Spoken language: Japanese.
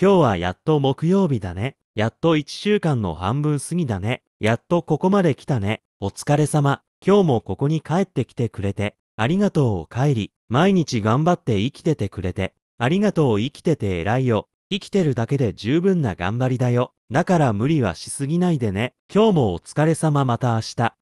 今日はやっと木曜日だね。やっと1週間の半分過ぎだね。やっとここまで来たね。お疲れ様。今日もここに帰ってきてくれて。ありがとう帰り。毎日頑張って生きててくれて。ありがとう生きてて偉いよ。生きてるだけで十分な頑張りだよ。だから無理はしすぎないでね。今日もお疲れ様また明日。